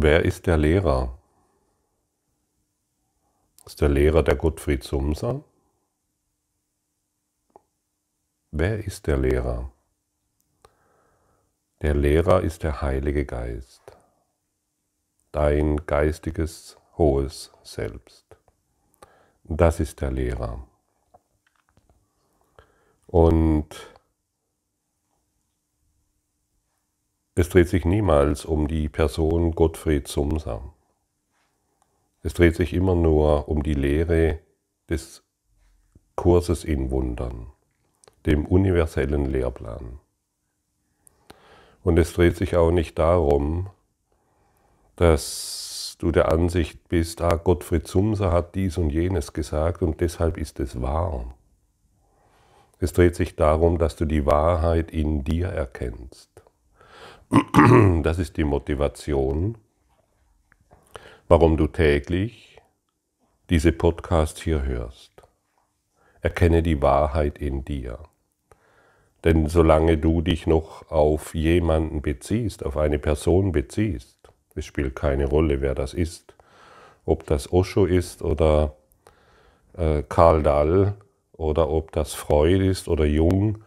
Wer ist der Lehrer? Ist der Lehrer der Gottfried Sumser? Wer ist der Lehrer? Der Lehrer ist der Heilige Geist, dein geistiges hohes Selbst. Das ist der Lehrer. Und Es dreht sich niemals um die Person Gottfried Sumser. Es dreht sich immer nur um die Lehre des Kurses in Wundern, dem universellen Lehrplan. Und es dreht sich auch nicht darum, dass du der Ansicht bist, ah, Gottfried Sumser hat dies und jenes gesagt und deshalb ist es wahr. Es dreht sich darum, dass du die Wahrheit in dir erkennst. Das ist die Motivation, warum du täglich diese Podcasts hier hörst. Erkenne die Wahrheit in dir. Denn solange du dich noch auf jemanden beziehst, auf eine Person beziehst, es spielt keine Rolle, wer das ist, ob das Osho ist oder äh, Karl Dahl oder ob das Freud ist oder Jung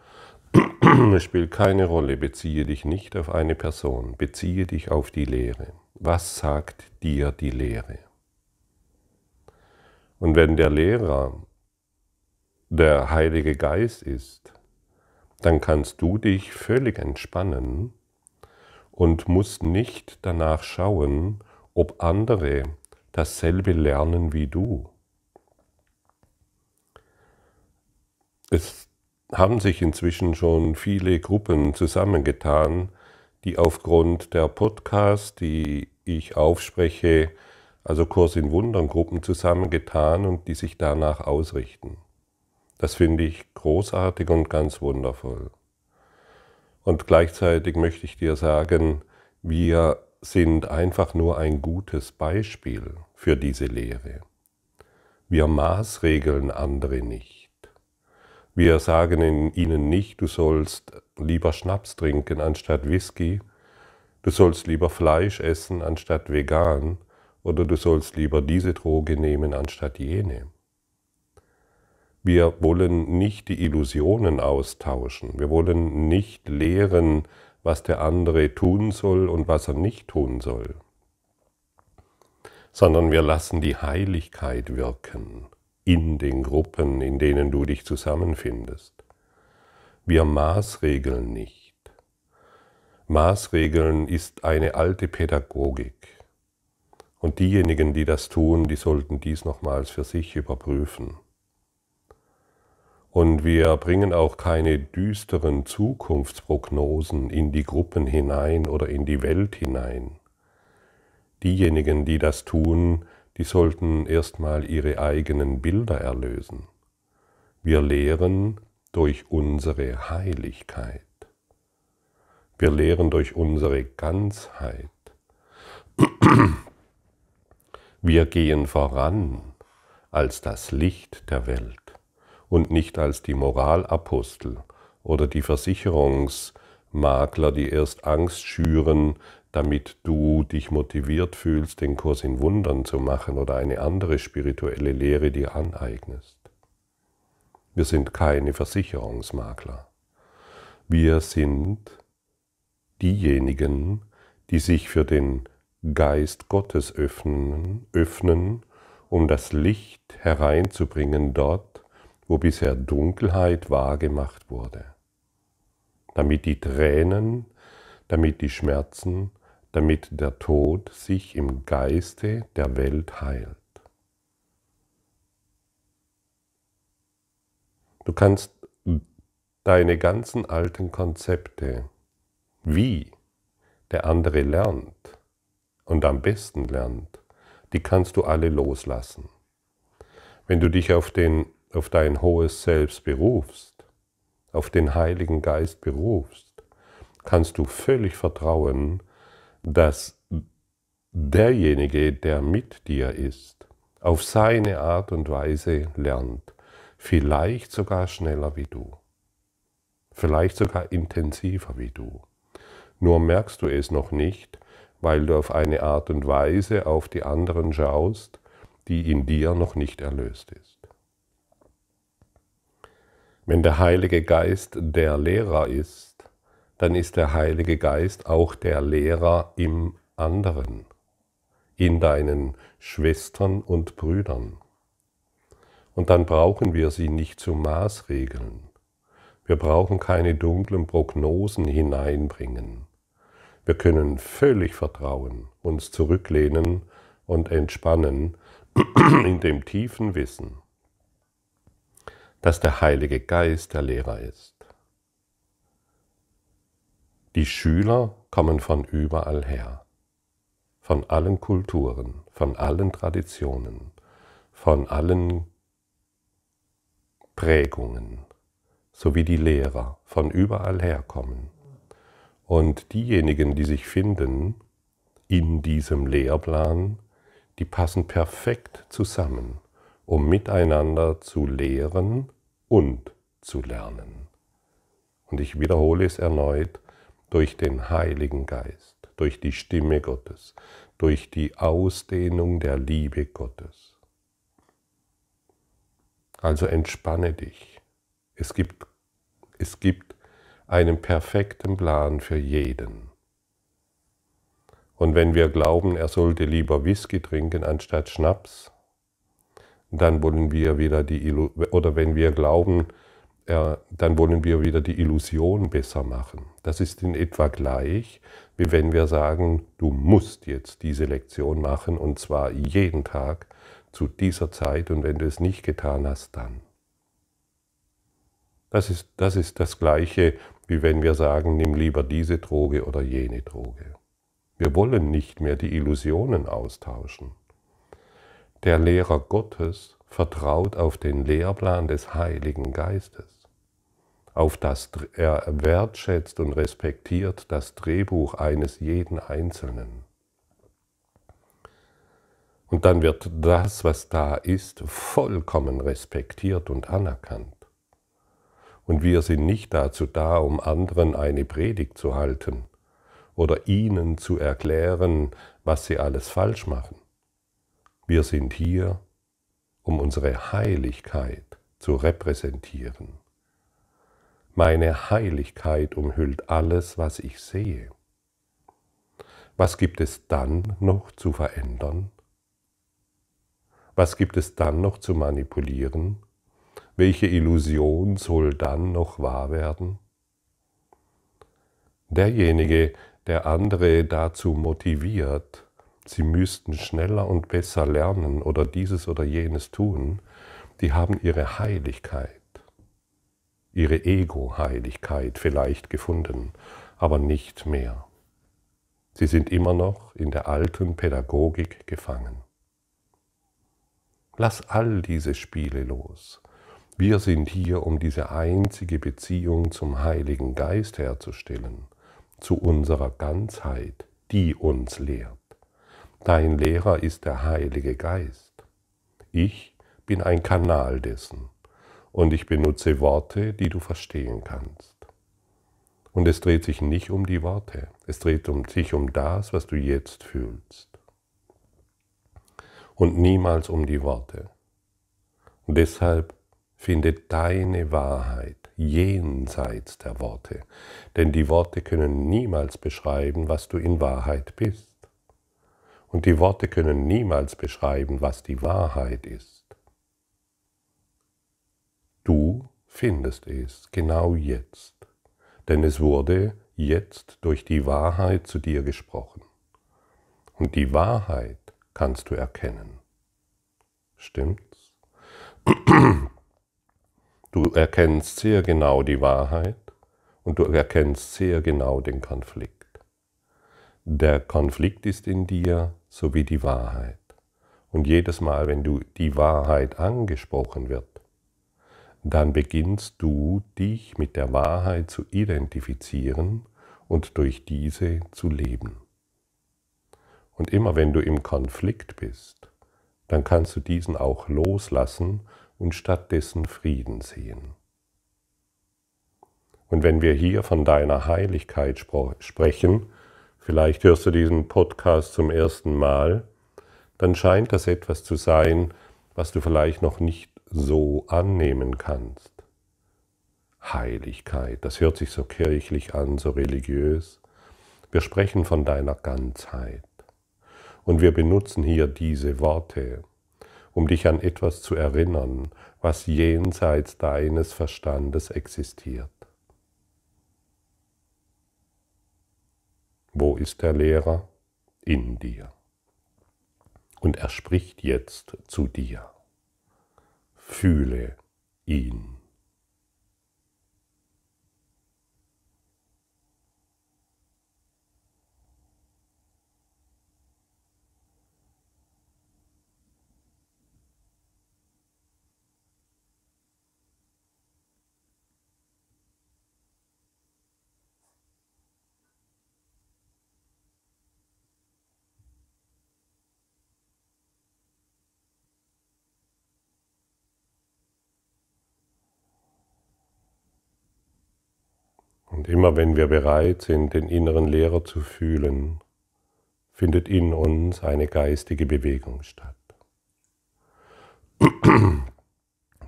es spielt keine Rolle, beziehe dich nicht auf eine Person, beziehe dich auf die Lehre. Was sagt dir die Lehre? Und wenn der Lehrer der Heilige Geist ist, dann kannst du dich völlig entspannen und musst nicht danach schauen, ob andere dasselbe lernen wie du. Es haben sich inzwischen schon viele Gruppen zusammengetan, die aufgrund der Podcasts, die ich aufspreche, also Kurs in Wundern Gruppen zusammengetan und die sich danach ausrichten. Das finde ich großartig und ganz wundervoll. Und gleichzeitig möchte ich dir sagen, wir sind einfach nur ein gutes Beispiel für diese Lehre. Wir maßregeln andere nicht. Wir sagen ihnen nicht, du sollst lieber Schnaps trinken anstatt Whisky, du sollst lieber Fleisch essen anstatt vegan oder du sollst lieber diese Droge nehmen anstatt jene. Wir wollen nicht die Illusionen austauschen, wir wollen nicht lehren, was der andere tun soll und was er nicht tun soll, sondern wir lassen die Heiligkeit wirken in den Gruppen, in denen du dich zusammenfindest. Wir maßregeln nicht. Maßregeln ist eine alte Pädagogik. Und diejenigen, die das tun, die sollten dies nochmals für sich überprüfen. Und wir bringen auch keine düsteren Zukunftsprognosen in die Gruppen hinein oder in die Welt hinein. Diejenigen, die das tun, die sollten erstmal ihre eigenen Bilder erlösen. Wir lehren durch unsere Heiligkeit. Wir lehren durch unsere Ganzheit. Wir gehen voran als das Licht der Welt und nicht als die Moralapostel oder die Versicherungsmakler, die erst Angst schüren, damit du dich motiviert fühlst, den Kurs in Wundern zu machen oder eine andere spirituelle Lehre dir aneignest. Wir sind keine Versicherungsmakler. Wir sind diejenigen, die sich für den Geist Gottes öffnen, öffnen, um das Licht hereinzubringen dort, wo bisher Dunkelheit wahrgemacht wurde, damit die Tränen, damit die Schmerzen damit der Tod sich im Geiste der Welt heilt. Du kannst deine ganzen alten Konzepte, wie der andere lernt und am besten lernt, die kannst du alle loslassen. Wenn du dich auf, den, auf dein hohes Selbst berufst, auf den Heiligen Geist berufst, kannst du völlig vertrauen, dass derjenige, der mit dir ist, auf seine Art und Weise lernt, vielleicht sogar schneller wie du, vielleicht sogar intensiver wie du. Nur merkst du es noch nicht, weil du auf eine Art und Weise auf die anderen schaust, die in dir noch nicht erlöst ist. Wenn der Heilige Geist der Lehrer ist, dann ist der Heilige Geist auch der Lehrer im anderen, in deinen Schwestern und Brüdern. Und dann brauchen wir sie nicht zu maßregeln. Wir brauchen keine dunklen Prognosen hineinbringen. Wir können völlig vertrauen, uns zurücklehnen und entspannen in dem tiefen Wissen, dass der Heilige Geist der Lehrer ist. Die Schüler kommen von überall her, von allen Kulturen, von allen Traditionen, von allen Prägungen, sowie die Lehrer von überall herkommen. Und diejenigen, die sich finden in diesem Lehrplan, die passen perfekt zusammen, um miteinander zu lehren und zu lernen. Und ich wiederhole es erneut, durch den Heiligen Geist, durch die Stimme Gottes, durch die Ausdehnung der Liebe Gottes. Also entspanne dich. Es gibt, es gibt einen perfekten Plan für jeden. Und wenn wir glauben, er sollte lieber Whisky trinken anstatt Schnaps, dann wollen wir wieder die Illusion, oder wenn wir glauben, ja, dann wollen wir wieder die Illusion besser machen. Das ist in etwa gleich, wie wenn wir sagen, du musst jetzt diese Lektion machen und zwar jeden Tag zu dieser Zeit und wenn du es nicht getan hast, dann. Das ist das, ist das Gleiche, wie wenn wir sagen, nimm lieber diese Droge oder jene Droge. Wir wollen nicht mehr die Illusionen austauschen. Der Lehrer Gottes vertraut auf den Lehrplan des Heiligen Geistes auf das er wertschätzt und respektiert das Drehbuch eines jeden Einzelnen. Und dann wird das, was da ist, vollkommen respektiert und anerkannt. Und wir sind nicht dazu da, um anderen eine Predigt zu halten oder ihnen zu erklären, was sie alles falsch machen. Wir sind hier, um unsere Heiligkeit zu repräsentieren. Meine Heiligkeit umhüllt alles, was ich sehe. Was gibt es dann noch zu verändern? Was gibt es dann noch zu manipulieren? Welche Illusion soll dann noch wahr werden? Derjenige, der andere dazu motiviert, sie müssten schneller und besser lernen oder dieses oder jenes tun, die haben ihre Heiligkeit ihre Ego-Heiligkeit vielleicht gefunden, aber nicht mehr. Sie sind immer noch in der alten Pädagogik gefangen. Lass all diese Spiele los. Wir sind hier, um diese einzige Beziehung zum Heiligen Geist herzustellen, zu unserer Ganzheit, die uns lehrt. Dein Lehrer ist der Heilige Geist. Ich bin ein Kanal dessen und ich benutze Worte, die du verstehen kannst. Und es dreht sich nicht um die Worte, es dreht sich um das, was du jetzt fühlst. Und niemals um die Worte. deshalb finde deine Wahrheit jenseits der Worte, denn die Worte können niemals beschreiben, was du in Wahrheit bist. Und die Worte können niemals beschreiben, was die Wahrheit ist. Du findest es genau jetzt, denn es wurde jetzt durch die Wahrheit zu dir gesprochen. Und die Wahrheit kannst du erkennen. Stimmt's? Du erkennst sehr genau die Wahrheit und du erkennst sehr genau den Konflikt. Der Konflikt ist in dir sowie die Wahrheit. Und jedes Mal, wenn du die Wahrheit angesprochen wird, dann beginnst du dich mit der Wahrheit zu identifizieren und durch diese zu leben. Und immer wenn du im Konflikt bist, dann kannst du diesen auch loslassen und stattdessen Frieden sehen. Und wenn wir hier von deiner Heiligkeit sprechen, vielleicht hörst du diesen Podcast zum ersten Mal, dann scheint das etwas zu sein, was du vielleicht noch nicht so annehmen kannst. Heiligkeit, das hört sich so kirchlich an, so religiös. Wir sprechen von deiner Ganzheit. Und wir benutzen hier diese Worte, um dich an etwas zu erinnern, was jenseits deines Verstandes existiert. Wo ist der Lehrer? In dir. Und er spricht jetzt zu dir fühle ihn. Und immer wenn wir bereit sind, den inneren Lehrer zu fühlen, findet in uns eine geistige Bewegung statt.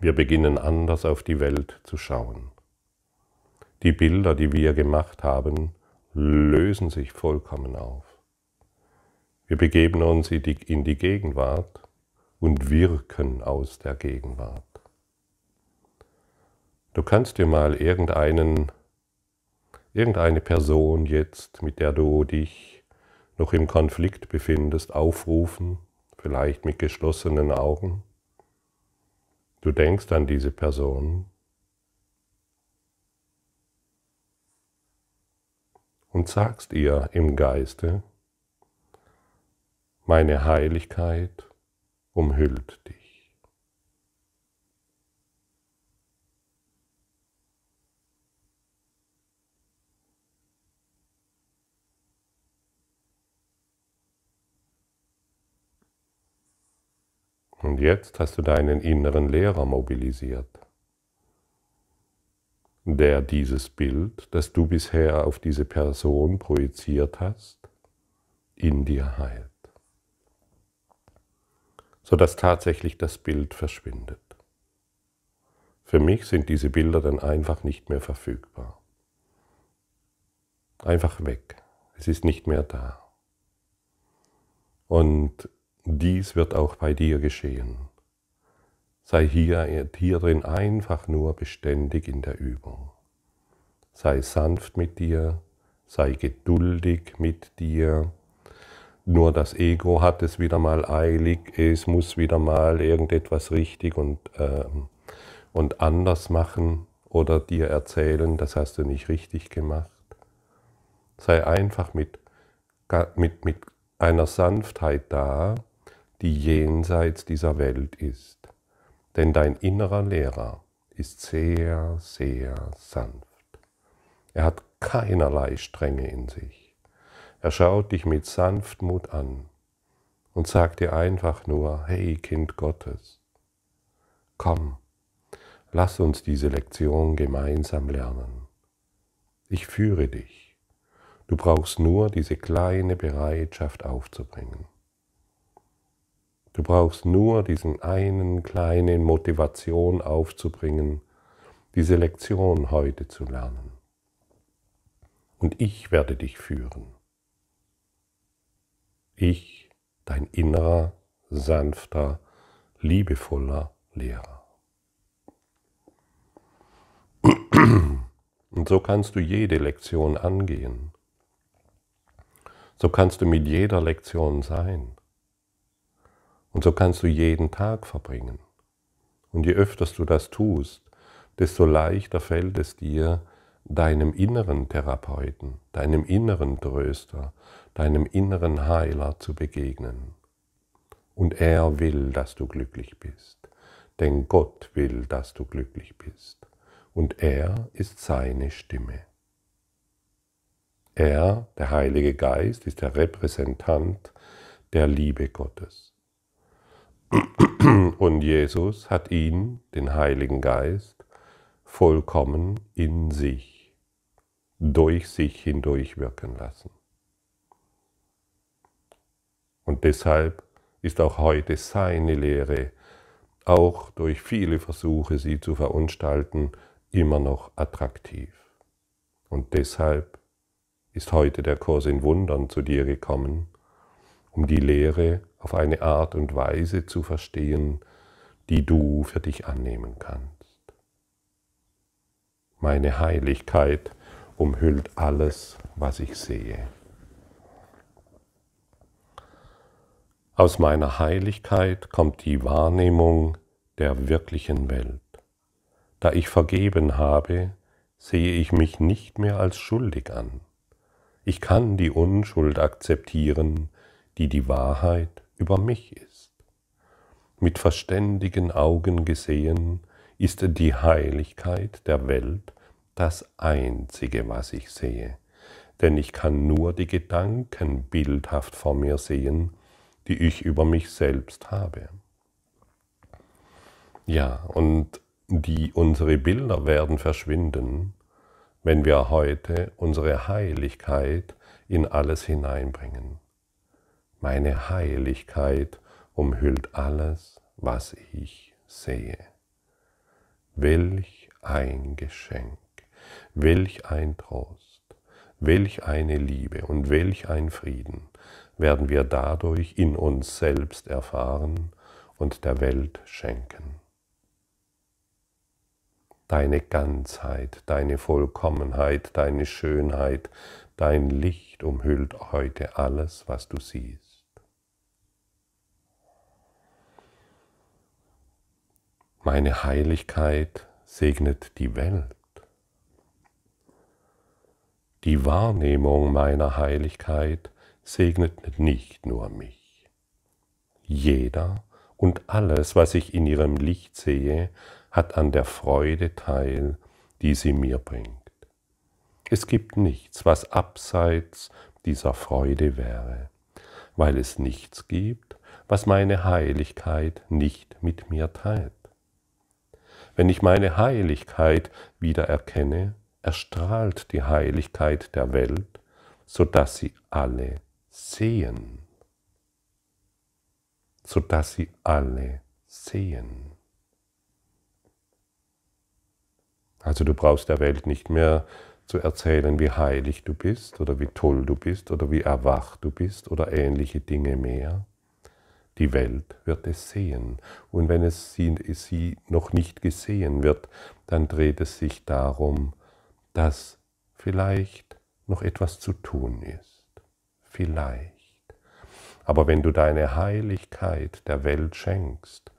Wir beginnen anders auf die Welt zu schauen. Die Bilder, die wir gemacht haben, lösen sich vollkommen auf. Wir begeben uns in die, in die Gegenwart und wirken aus der Gegenwart. Du kannst dir mal irgendeinen irgendeine Person jetzt, mit der du dich noch im Konflikt befindest, aufrufen, vielleicht mit geschlossenen Augen. Du denkst an diese Person. Und sagst ihr im Geiste, meine Heiligkeit umhüllt dich. Und jetzt hast du deinen inneren Lehrer mobilisiert, der dieses Bild, das du bisher auf diese Person projiziert hast, in dir heilt, sodass tatsächlich das Bild verschwindet. Für mich sind diese Bilder dann einfach nicht mehr verfügbar. Einfach weg. Es ist nicht mehr da. Und dies wird auch bei dir geschehen. Sei hier, drin einfach nur beständig in der Übung. Sei sanft mit dir, sei geduldig mit dir. Nur das Ego hat es wieder mal eilig, es muss wieder mal irgendetwas richtig und, äh, und anders machen oder dir erzählen, das hast du nicht richtig gemacht. Sei einfach mit, mit, mit einer Sanftheit da, die jenseits dieser Welt ist. Denn dein innerer Lehrer ist sehr, sehr sanft. Er hat keinerlei Strenge in sich. Er schaut dich mit Sanftmut an und sagt dir einfach nur, hey Kind Gottes, komm, lass uns diese Lektion gemeinsam lernen. Ich führe dich. Du brauchst nur diese kleine Bereitschaft aufzubringen. Du brauchst nur diesen einen kleinen Motivation aufzubringen, diese Lektion heute zu lernen. Und ich werde dich führen. Ich, dein innerer, sanfter, liebevoller Lehrer. Und so kannst du jede Lektion angehen. So kannst du mit jeder Lektion sein. Und so kannst du jeden Tag verbringen. Und je öfter du das tust, desto leichter fällt es dir, deinem inneren Therapeuten, deinem inneren Tröster, deinem inneren Heiler zu begegnen. Und er will, dass du glücklich bist, denn Gott will, dass du glücklich bist. Und er ist seine Stimme. Er, der Heilige Geist, ist der Repräsentant der Liebe Gottes. Und Jesus hat ihn, den Heiligen Geist, vollkommen in sich, durch sich hindurch wirken lassen. Und deshalb ist auch heute seine Lehre, auch durch viele Versuche, sie zu verunstalten, immer noch attraktiv. Und deshalb ist heute der Kurs in Wundern zu dir gekommen, um die Lehre auf eine Art und Weise zu verstehen, die du für dich annehmen kannst. Meine Heiligkeit umhüllt alles, was ich sehe. Aus meiner Heiligkeit kommt die Wahrnehmung der wirklichen Welt. Da ich vergeben habe, sehe ich mich nicht mehr als schuldig an. Ich kann die Unschuld akzeptieren, die die Wahrheit über mich ist. Mit verständigen Augen gesehen ist die Heiligkeit der Welt das Einzige, was ich sehe, denn ich kann nur die Gedanken bildhaft vor mir sehen, die ich über mich selbst habe. Ja, und die unsere Bilder werden verschwinden, wenn wir heute unsere Heiligkeit in alles hineinbringen. Meine Heiligkeit umhüllt alles, was ich sehe. Welch ein Geschenk, welch ein Trost, welch eine Liebe und welch ein Frieden werden wir dadurch in uns selbst erfahren und der Welt schenken. Deine Ganzheit, deine Vollkommenheit, deine Schönheit, dein Licht umhüllt heute alles, was du siehst. Meine Heiligkeit segnet die Welt. Die Wahrnehmung meiner Heiligkeit segnet nicht nur mich. Jeder und alles, was ich in ihrem Licht sehe, hat an der Freude teil, die sie mir bringt. Es gibt nichts, was abseits dieser Freude wäre, weil es nichts gibt, was meine Heiligkeit nicht mit mir teilt. Wenn ich meine Heiligkeit wiedererkenne, erstrahlt die Heiligkeit der Welt, sodass sie alle sehen. Sodass sie alle sehen. Also du brauchst der Welt nicht mehr zu erzählen, wie heilig du bist oder wie toll du bist oder wie erwacht du bist oder ähnliche Dinge mehr. Die Welt wird es sehen. Und wenn es sie, sie noch nicht gesehen wird, dann dreht es sich darum, dass vielleicht noch etwas zu tun ist. Vielleicht. Aber wenn du deine Heiligkeit der Welt schenkst,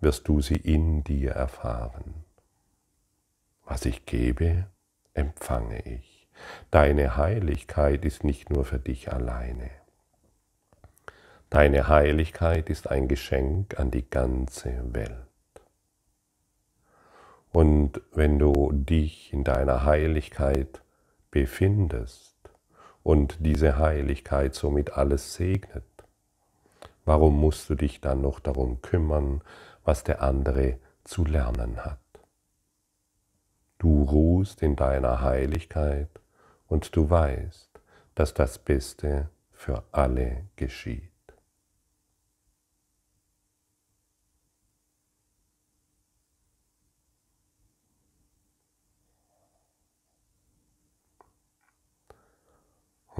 wirst du sie in dir erfahren. Was ich gebe, empfange ich. Deine Heiligkeit ist nicht nur für dich alleine. Deine Heiligkeit ist ein Geschenk an die ganze Welt. Und wenn du dich in deiner Heiligkeit befindest und diese Heiligkeit somit alles segnet, warum musst du dich dann noch darum kümmern, was der andere zu lernen hat? Du ruhst in deiner Heiligkeit und du weißt, dass das Beste für alle geschieht.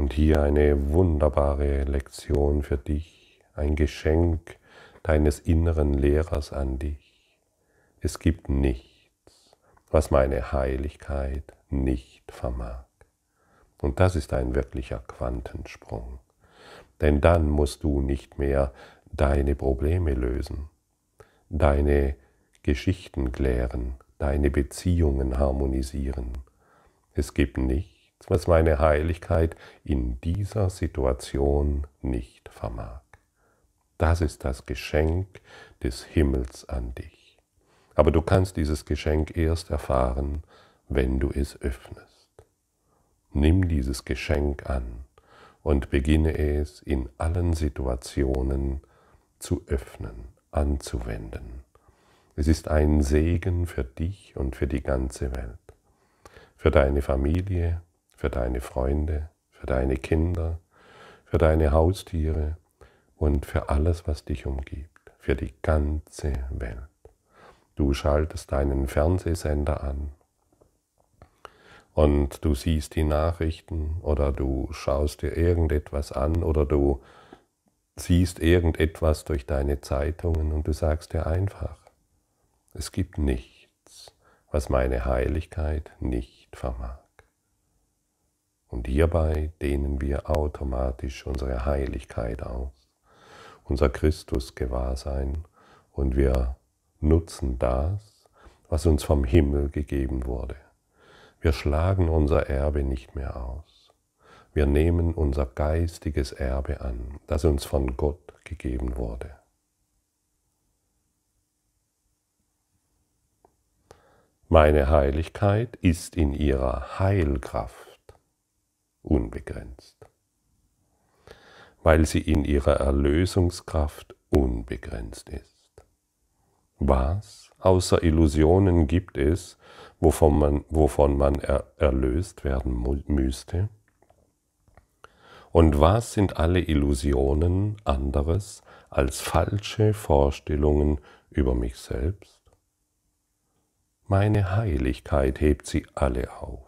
Und hier eine wunderbare Lektion für dich, ein Geschenk deines inneren Lehrers an dich. Es gibt nichts, was meine Heiligkeit nicht vermag. Und das ist ein wirklicher Quantensprung. Denn dann musst du nicht mehr deine Probleme lösen, deine Geschichten klären, deine Beziehungen harmonisieren. Es gibt nichts, was meine Heiligkeit in dieser Situation nicht vermag. Das ist das Geschenk des Himmels an dich. Aber du kannst dieses Geschenk erst erfahren, wenn du es öffnest. Nimm dieses Geschenk an und beginne es in allen Situationen zu öffnen, anzuwenden. Es ist ein Segen für dich und für die ganze Welt, für deine Familie, für deine Freunde, für deine Kinder, für deine Haustiere und für alles, was dich umgibt, für die ganze Welt. Du schaltest deinen Fernsehsender an und du siehst die Nachrichten oder du schaust dir irgendetwas an oder du siehst irgendetwas durch deine Zeitungen und du sagst dir einfach, es gibt nichts, was meine Heiligkeit nicht vermag. Und hierbei dehnen wir automatisch unsere Heiligkeit aus, unser Christusgewahrsein und wir nutzen das, was uns vom Himmel gegeben wurde. Wir schlagen unser Erbe nicht mehr aus. Wir nehmen unser geistiges Erbe an, das uns von Gott gegeben wurde. Meine Heiligkeit ist in ihrer Heilkraft unbegrenzt, weil sie in ihrer Erlösungskraft unbegrenzt ist. Was außer Illusionen gibt es, wovon man, wovon man er, erlöst werden müsste? Und was sind alle Illusionen anderes als falsche Vorstellungen über mich selbst? Meine Heiligkeit hebt sie alle auf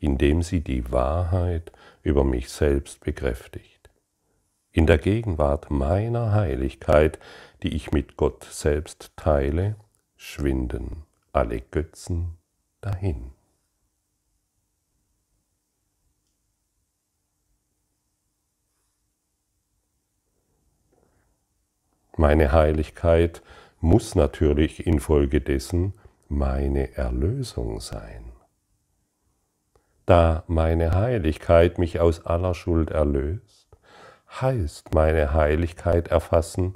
indem sie die Wahrheit über mich selbst bekräftigt. In der Gegenwart meiner Heiligkeit, die ich mit Gott selbst teile, schwinden alle Götzen dahin. Meine Heiligkeit muss natürlich infolgedessen meine Erlösung sein da meine Heiligkeit mich aus aller Schuld erlöst, heißt meine Heiligkeit erfassen,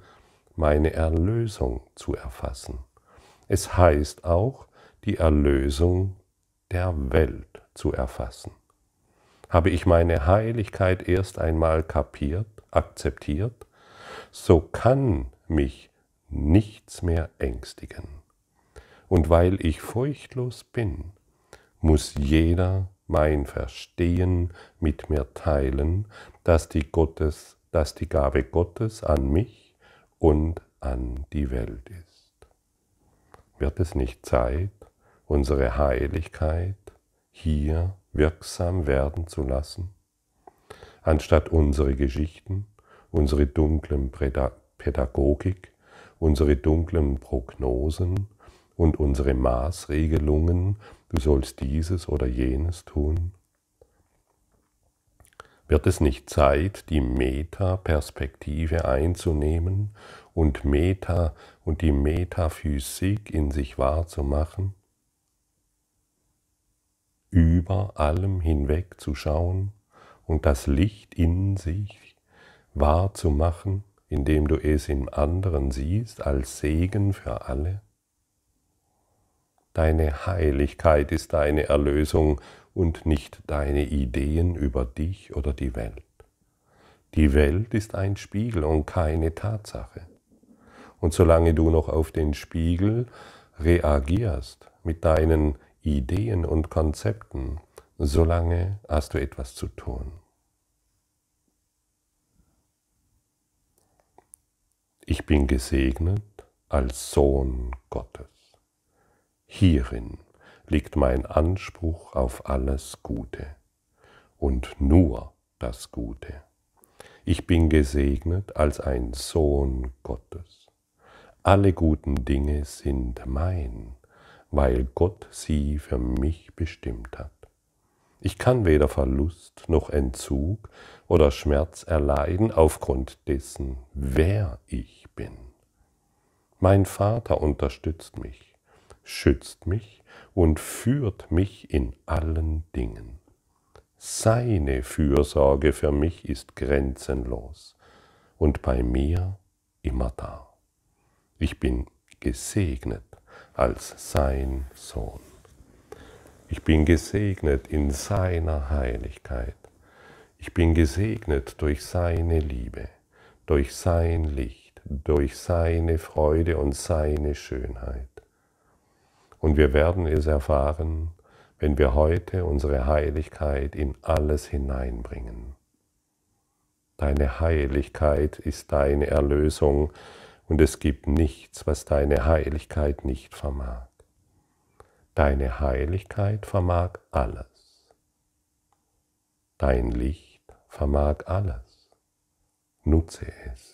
meine Erlösung zu erfassen. Es heißt auch, die Erlösung der Welt zu erfassen. Habe ich meine Heiligkeit erst einmal kapiert, akzeptiert, so kann mich nichts mehr ängstigen. Und weil ich furchtlos bin, muss jeder mein Verstehen mit mir teilen, dass die, Gottes, dass die Gabe Gottes an mich und an die Welt ist. Wird es nicht Zeit, unsere Heiligkeit hier wirksam werden zu lassen, anstatt unsere Geschichten, unsere dunklen Pädagogik, unsere dunklen Prognosen und unsere Maßregelungen du sollst dieses oder jenes tun? Wird es nicht Zeit, die Metaperspektive einzunehmen und Meta und die Metaphysik in sich wahrzumachen? Über allem hinweg zu schauen und das Licht in sich wahrzumachen, indem du es im anderen siehst als Segen für alle? Deine Heiligkeit ist deine Erlösung und nicht deine Ideen über dich oder die Welt. Die Welt ist ein Spiegel und keine Tatsache. Und solange du noch auf den Spiegel reagierst mit deinen Ideen und Konzepten, solange hast du etwas zu tun. Ich bin gesegnet als Sohn Gottes. Hierin liegt mein Anspruch auf alles Gute und nur das Gute. Ich bin gesegnet als ein Sohn Gottes. Alle guten Dinge sind mein, weil Gott sie für mich bestimmt hat. Ich kann weder Verlust noch Entzug oder Schmerz erleiden aufgrund dessen, wer ich bin. Mein Vater unterstützt mich schützt mich und führt mich in allen Dingen. Seine Fürsorge für mich ist grenzenlos und bei mir immer da. Ich bin gesegnet als sein Sohn. Ich bin gesegnet in seiner Heiligkeit. Ich bin gesegnet durch seine Liebe, durch sein Licht, durch seine Freude und seine Schönheit. Und wir werden es erfahren, wenn wir heute unsere Heiligkeit in alles hineinbringen. Deine Heiligkeit ist deine Erlösung und es gibt nichts, was deine Heiligkeit nicht vermag. Deine Heiligkeit vermag alles. Dein Licht vermag alles. Nutze es.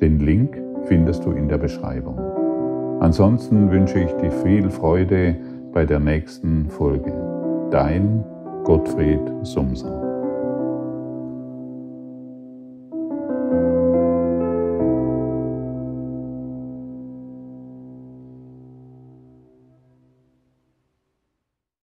Den Link findest du in der Beschreibung. Ansonsten wünsche ich dir viel Freude bei der nächsten Folge. Dein Gottfried Sumser.